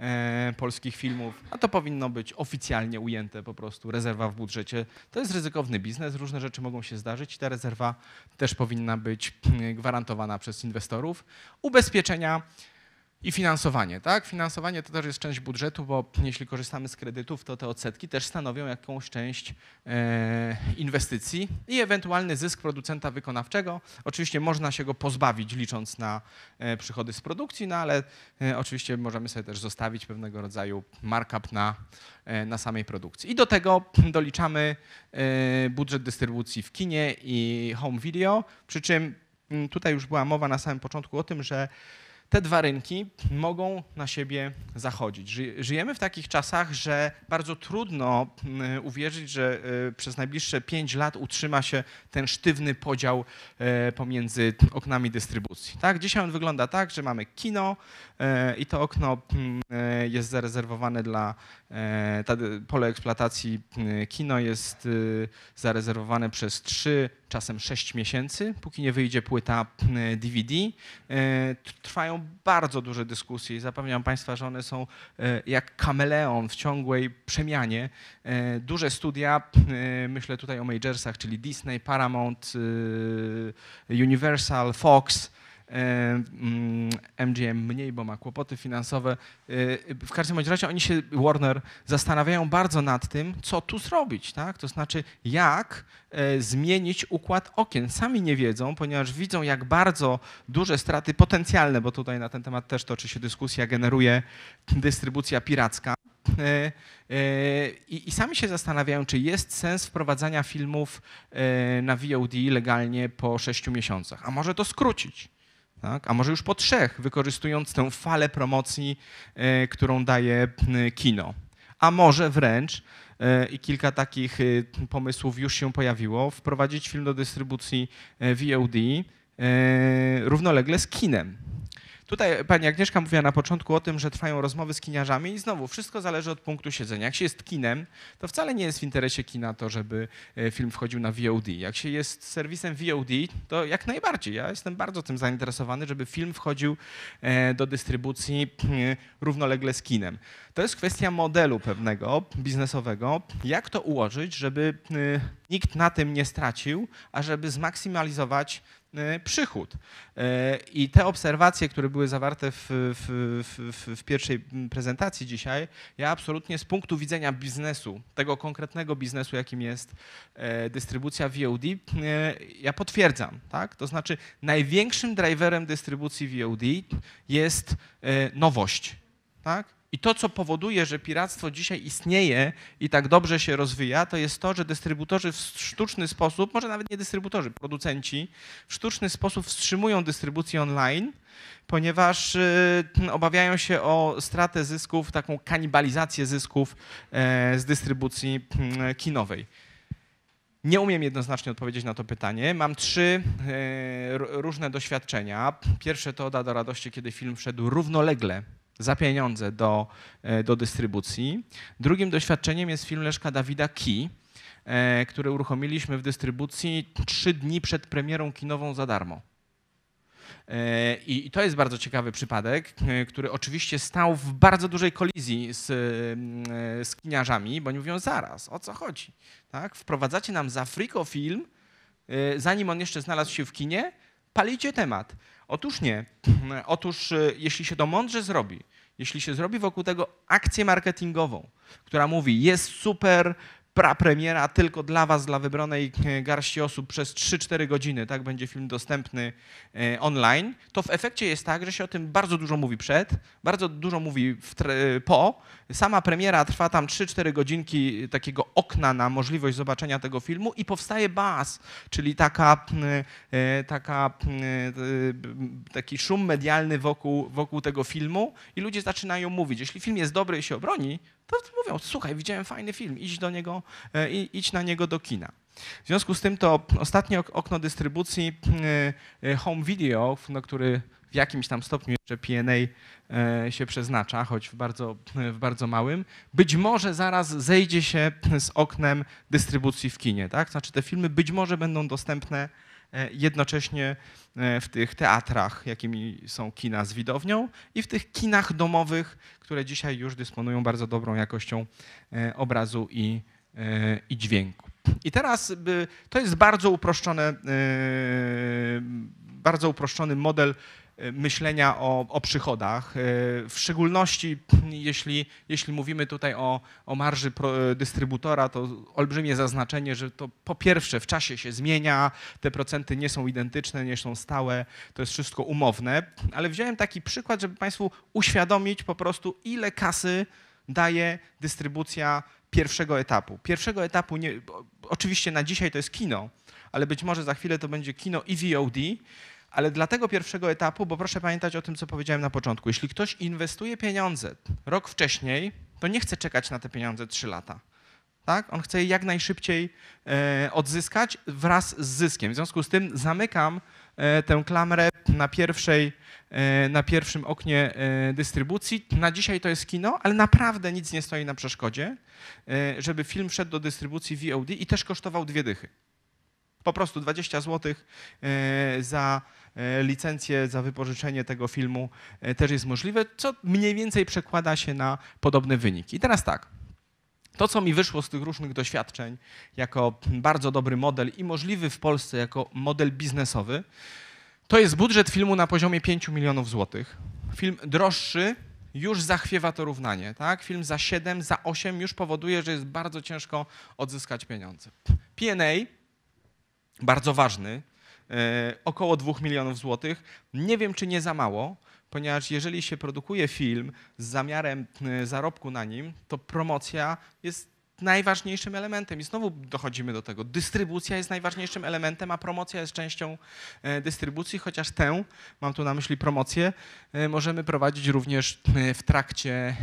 e, polskich filmów, a to powinno być oficjalnie ujęte po prostu, rezerwa w budżecie. To jest ryzykowny biznes, różne rzeczy mogą się zdarzyć i ta rezerwa też powinna być mm, gwarantowana przez inwestorów. Ubezpieczenia i finansowanie, tak? Finansowanie to też jest część budżetu, bo jeśli korzystamy z kredytów, to te odsetki też stanowią jakąś część e, inwestycji i ewentualny zysk producenta wykonawczego. Oczywiście można się go pozbawić licząc na e, przychody z produkcji, no ale e, oczywiście możemy sobie też zostawić pewnego rodzaju markup na, na samej produkcji. I do tego doliczamy budżet dystrybucji w kinie i home video, przy czym tutaj już była mowa na samym początku o tym, że te dwa rynki mogą na siebie zachodzić. Żyjemy w takich czasach, że bardzo trudno mm, uwierzyć, że y, przez najbliższe pięć lat utrzyma się ten sztywny podział e, pomiędzy oknami dystrybucji. Tak? Dzisiaj on wygląda tak, że mamy kino e, i to okno mm, e, jest zarezerwowane dla, pole eksploatacji mm, kino jest y, zarezerwowane przez trzy czasem 6 miesięcy, póki nie wyjdzie płyta DVD. Trwają bardzo duże dyskusje i zapewniam Państwa, że one są e, jak kameleon w ciągłej przemianie. E, duże studia, e, myślę tutaj o majorsach, czyli Disney, Paramount, Universal, Fox, E, MGM mniej, bo ma kłopoty finansowe. E, w każdym razie oni się, Warner, zastanawiają bardzo nad tym, co tu zrobić, tak? To znaczy, jak e, zmienić układ okien. Sami nie wiedzą, ponieważ widzą, jak bardzo duże straty potencjalne, bo tutaj na ten temat też toczy się dyskusja, generuje dystrybucja piracka. I, I, sami się zastanawiają, czy jest sens wprowadzania filmów na VOD legalnie po 6 miesiącach. A może to skrócić? tak? a może już po trzech, wykorzystując tę falę promocji, e, którą daje kino. A może wręcz, e, i kilka takich y, pomysłów już się pojawiło, wprowadzić film do dystrybucji e, VOD równolegle z kinem Tutaj pani Agnieszka mówiła na początku o tym, że trwają rozmowy z kiniarzami i znowu wszystko zależy od punktu siedzenia. Jak się jest kinem, to wcale nie jest w interesie kina to, żeby e, film wchodził na VOD. Jak się jest serwisem VOD, to jak najbardziej. Ja jestem bardzo tym zainteresowany, żeby film wchodził e, do dystrybucji e, równolegle z kinem. To jest kwestia modelu pewnego biznesowego, jak to ułożyć, żeby nikt na tym nie stracił, a żeby zmaksymalizować E, przychód. E, I te obserwacje, które były zawarte w, w, w, w, pierwszej mm, prezentacji dzisiaj, ja absolutnie z punktu widzenia biznesu, tego konkretnego biznesu, jakim jest e, dystrybucja VOD, ja potwierdzam. Tak? To znaczy, największym driverem dystrybucji VOD jest nowość. Tak? I to, co powoduje, że piractwo dzisiaj istnieje i tak dobrze się rozwija, to jest to, że dystrybutorzy w sztuczny sposób, może nawet nie dystrybutorzy, producenci, w sztuczny sposób wstrzymują dystrybucję online, ponieważ e, obawiają się o stratę zysków, taką kanibalizację zysków e, z dystrybucji mm, e, kinowej. Nie umiem jednoznacznie odpowiedzieć na to pytanie. Mam trzy różne doświadczenia. Pierwsze to Oda do radości, kiedy film wszedł równolegle za do, e, do dystrybucji. Drugim doświadczeniem jest film Leszka Dawida Ki, e, który uruchomiliśmy w dystrybucji trzy dni przed premierą kinową za darmo. E, I to jest bardzo ciekawy przypadek, który oczywiście stał w bardzo dużej kolizji z, z kiniarzami, bo oni mówią zaraz, o co chodzi? Tak? Wprowadzacie nam za friko film, zanim on jeszcze znalazł się w kinie, palicie temat. Otóż nie. (clears throat) Otóż e, jeśli się to mądrze zrobi, jeśli się zrobi wokół tego akcję marketingową, która mówi, jest super, prapremiera tylko dla Was, dla wybranej e, garści osób przez 3-4 godziny, tak będzie film dostępny e, online, to w efekcie jest tak, że się o tym bardzo dużo mówi przed, bardzo dużo mówi e, po. Sama premiera trwa tam 3-4 godzinki takiego okna na możliwość zobaczenia tego filmu i powstaje baz, czyli taka, taka, taki szum medialny wokół, wokół tego filmu i ludzie zaczynają mówić. Jeśli film jest dobry i się obroni, to mówią, słuchaj, widziałem fajny film, idź do niego, e, idź na niego do kina. W związku z tym to ostatnie okno dystrybucji e, e, home video, na no, który w jakimś tam stopniu jeszcze P&A się przeznacza, choć w bardzo, w bardzo małym, być może zaraz zejdzie się z oknem dystrybucji w kinie. Tak? Znaczy te filmy być może będą dostępne E, jednocześnie e, w tych teatrach, jakimi są kina z widownią i w tych kinach domowych, które dzisiaj już dysponują bardzo dobrą jakością e, obrazu i, i dźwięku. I teraz to jest bardzo uproszczone, bardzo uproszczony model E, myślenia o, o przychodach, e, w szczególności jeśli, jeśli mówimy tutaj o, o marży e, dystrybutora, to olbrzymie zaznaczenie, że to po pierwsze w czasie się zmienia, te procenty nie są identyczne, nie są stałe, to jest wszystko umowne, ale wziąłem taki przykład, żeby Państwu uświadomić po prostu ile kasy daje dystrybucja pierwszego etapu. Pierwszego etapu, nie, oczywiście na dzisiaj to jest kino, ale być może za chwilę to będzie kino i VOD, ale dla tego pierwszego etapu, bo proszę pamiętać o tym, co powiedziałem na początku, jeśli ktoś inwestuje pieniądze rok wcześniej, to nie chce czekać na te pieniądze 3 lata. Tak? On chce je jak najszybciej e, odzyskać wraz z zyskiem. W związku z tym zamykam e, tę klamrę na, pierwszej, e, na pierwszym oknie dystrybucji. Na dzisiaj to jest kino, ale naprawdę nic nie stoi na przeszkodzie, żeby film wszedł do dystrybucji VOD i też kosztował dwie dychy. Po prostu 20 zł e, za e, licencję, za wypożyczenie tego filmu e, też jest możliwe, co mniej więcej przekłada się na podobne wyniki. I teraz tak. To, co mi wyszło z tych różnych doświadczeń jako bardzo dobry model i możliwy w Polsce jako model biznesowy, to jest budżet filmu na poziomie 5 milionów złotych. Film droższy już zachwiewa to równanie. Tak? Film za 7, za 8 już powoduje, że jest bardzo ciężko odzyskać pieniądze. PA bardzo ważny, e, około 2 milionów złotych. Nie wiem, czy nie za mało, ponieważ jeżeli się produkuje film z zamiarem e, zarobku na nim, to promocja jest najważniejszym elementem. I znowu dochodzimy do tego. Dystrybucja jest najważniejszym elementem, a promocja jest częścią e, dystrybucji, chociaż tę, mam tu na myśli promocję, możemy prowadzić również w trakcie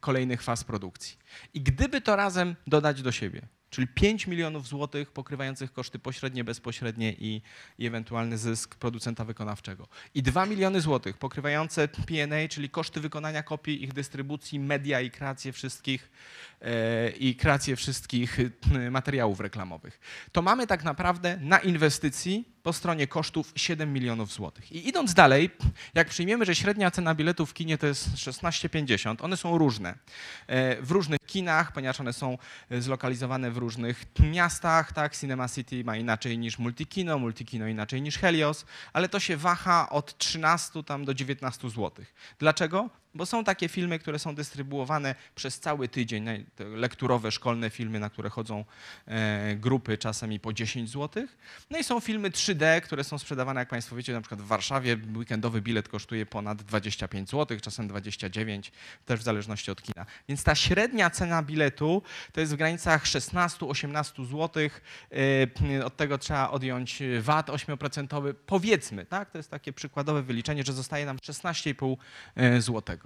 kolejnych faz produkcji. I gdyby to razem dodać do siebie, czyli 5 milionów złotych pokrywających koszty pośrednie, bezpośrednie i, i, ewentualny zysk producenta wykonawczego. I 2 miliony złotych pokrywające P&A, czyli koszty wykonania kopii, ich dystrybucji, media i kreację wszystkich i kreację wszystkich e, materiałów reklamowych, to mamy tak naprawdę na inwestycji po stronie kosztów 7 milionów złotych. I idąc dalej, jak przyjmiemy, że średnia cena biletu w kinie to jest 16,50, one są różne. E, w różnych kinach, ponieważ one są zlokalizowane w różnych miastach, tak, Cinema City ma inaczej niż Multikino, Multikino inaczej niż Helios, ale to się waha od 13 tam do 19 złotych. Dlaczego? Bo są takie filmy, które są dystrybuowane przez cały tydzień, lekturowe, szkolne filmy, na które chodzą e, grupy czasem i po 10 zł. No i są filmy 3D, które są sprzedawane, jak Państwo wiecie, na przykład w Warszawie weekendowy bilet kosztuje ponad 25 zł, czasem 29, też w zależności od kina. Więc ta średnia cena biletu to jest w granicach 16-18 zł. E, od tego trzeba odjąć VAT 8%, powiedzmy, tak? To jest takie przykładowe wyliczenie, że zostaje nam 16,5 e, zł.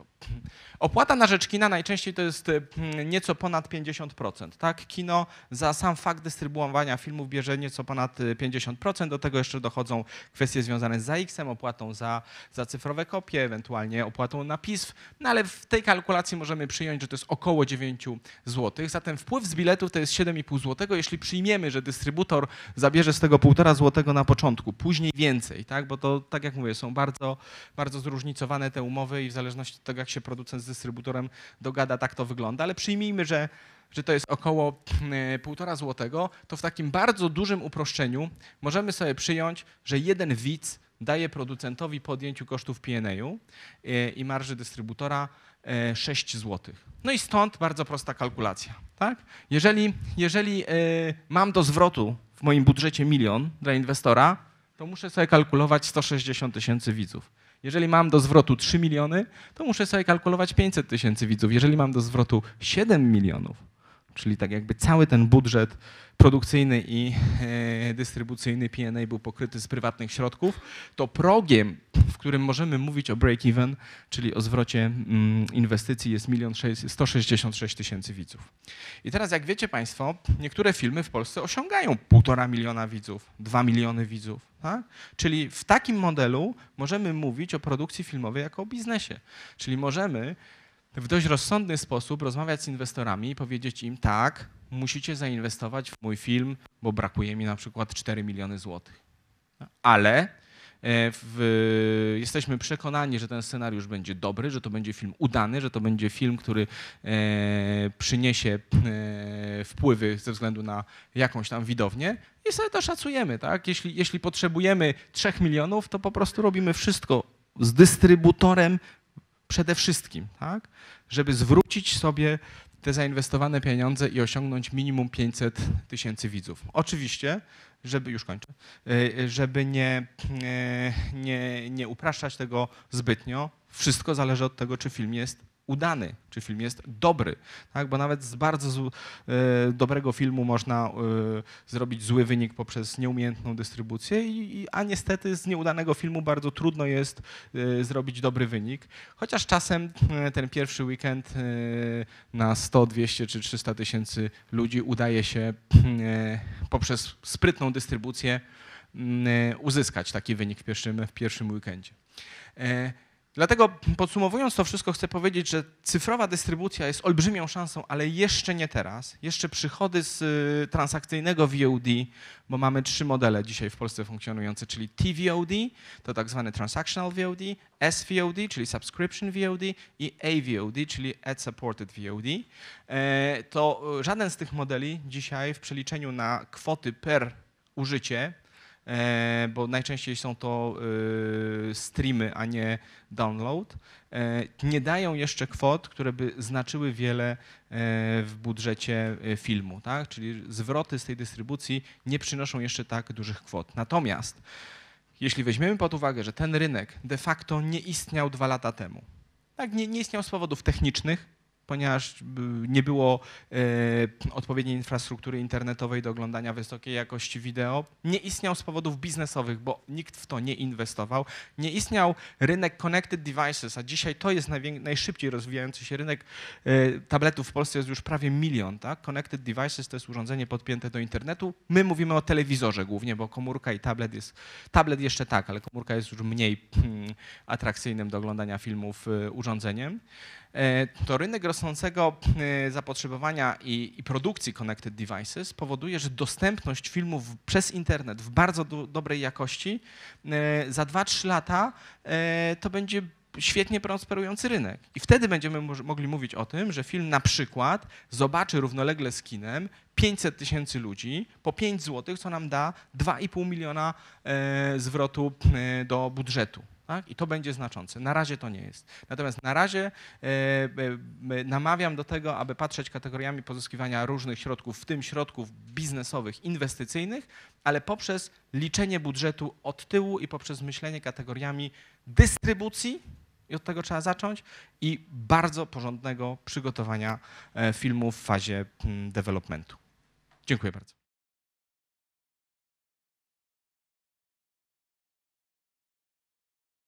Opłata na rzecz kina najczęściej to jest e, hmm, nieco ponad 50%. Tak? Kino za sam fakt dystrybuowania filmów bierze nieco ponad 50%. E, Do tego jeszcze dochodzą kwestie związane z ax em opłatą za, za cyfrowe kopie, ewentualnie opłatą na PISF. No ale w tej kalkulacji możemy przyjąć, że to jest około 9 zł. Zatem wpływ z biletów to jest 7,5 zł. Jeśli przyjmiemy, że dystrybutor zabierze z tego 1,5 zł na początku, później więcej, tak? bo to tak jak mówię, są bardzo, bardzo zróżnicowane te umowy i w zależności tego, jak się producent z dystrybutorem dogada, tak to wygląda, ale przyjmijmy, że że to jest około 1,5 mm, e, złotego, to w takim bardzo dużym uproszczeniu możemy sobie przyjąć, że jeden widz daje producentowi po odjęciu kosztów P&A e, i marży dystrybutora 6 e, zł. No i stąd bardzo prosta kalkulacja. Tak? Jeżeli, jeżeli mam do zwrotu w moim budżecie milion dla inwestora, to muszę sobie kalkulować 160 tysięcy widzów. Jeżeli mam do zwrotu 3 miliony, to muszę sobie kalkulować 500 tysięcy widzów. Jeżeli mam do zwrotu 7 milionów, Czyli tak jakby cały ten budżet produkcyjny i e, dystrybucyjny P&A był pokryty z prywatnych środków, to progiem, w którym możemy mówić o break-even, czyli o zwrocie mm, inwestycji jest 1 166 tysięcy widzów. I teraz jak wiecie Państwo, niektóre filmy w Polsce osiągają 1,5 miliona widzów, 2 miliony widzów. Tak? Czyli w takim modelu możemy mówić o produkcji filmowej jako o biznesie. Czyli możemy w dość rozsądny sposób rozmawiać z inwestorami i powiedzieć im, tak, musicie zainwestować w mój film, bo brakuje mi na przykład 4 miliony złotych. No, ale e, w, jesteśmy przekonani, że ten scenariusz będzie dobry, że to będzie film udany, że to będzie film, który e, przyniesie e, wpływy ze względu na jakąś tam widownię i sobie to szacujemy. Tak? Jeśli, jeśli potrzebujemy 3 milionów, to po prostu robimy wszystko z dystrybutorem, przede wszystkim, tak? żeby zwrócić sobie te zainwestowane pieniądze i osiągnąć minimum 500 tysięcy widzów. Oczywiście, żeby, już kończę, y, y, żeby nie, y, nie, nie upraszczać tego zbytnio, wszystko zależy od tego, czy film jest udany, czy film jest dobry, tak? bo nawet z bardzo z, y, e, dobrego filmu można y, zrobić zły wynik poprzez nieumiejętną dystrybucję, i, i, a niestety z nieudanego filmu bardzo trudno jest y, zrobić dobry wynik, chociaż czasem ten pierwszy weekend na 100, 200 czy 300 tysięcy ludzi udaje się poprzez sprytną dystrybucję uzyskać taki wynik w pierwszym, w pierwszym weekendzie. Dlatego podsumowując to wszystko, chcę powiedzieć, że cyfrowa dystrybucja jest olbrzymią szansą, ale jeszcze nie teraz. Jeszcze przychody z y, transakcyjnego VOD, bo mamy trzy modele dzisiaj w Polsce funkcjonujące, czyli TVOD, to tak zwane Transactional VOD, SVOD, czyli Subscription VOD i AVOD, czyli Ad Supported VOD. E, to y, żaden z tych modeli dzisiaj w przeliczeniu na kwoty per użycie E, bo najczęściej są to y, streamy, a nie download, e, nie dają jeszcze kwot, które by znaczyły wiele e, w budżecie filmu, tak? czyli zwroty z tej dystrybucji nie przynoszą jeszcze tak dużych kwot. Natomiast jeśli weźmiemy pod uwagę, że ten rynek de facto nie istniał dwa lata temu, tak, nie, nie istniał z powodów technicznych, ponieważ y, nie było e, odpowiedniej infrastruktury internetowej do oglądania wysokiej jakości wideo. Nie istniał z powodów biznesowych, bo nikt w to nie inwestował. Nie istniał rynek connected devices, a dzisiaj to jest najszybciej rozwijający się rynek. E, tabletów w Polsce jest już prawie milion. Tak? Connected devices to jest urządzenie podpięte do internetu. My mówimy o telewizorze głównie, bo komórka i tablet jest, tablet jeszcze tak, ale komórka jest już mniej hmm, atrakcyjnym do oglądania filmów y, urządzeniem. E, to rynek rosnącego e, zapotrzebowania i, i, produkcji connected devices powoduje, że dostępność filmów przez internet w bardzo do, dobrej jakości e, za 2-3 lata to będzie świetnie prosperujący rynek. I wtedy będziemy mogli mówić o tym, że film na przykład zobaczy równolegle z kinem 500 tysięcy ludzi po 5 zł, co nam da 2,5 miliona zwrotu do budżetu. Tak? I to będzie znaczące. Na razie to nie jest. Natomiast na razie e, e, e, namawiam do tego, aby patrzeć kategoriami pozyskiwania różnych środków, w tym środków biznesowych, inwestycyjnych, ale poprzez liczenie budżetu od tyłu i poprzez myślenie kategoriami dystrybucji, i od tego trzeba zacząć, i bardzo porządnego przygotowania filmu w fazie mm, developmentu. Dziękuję bardzo.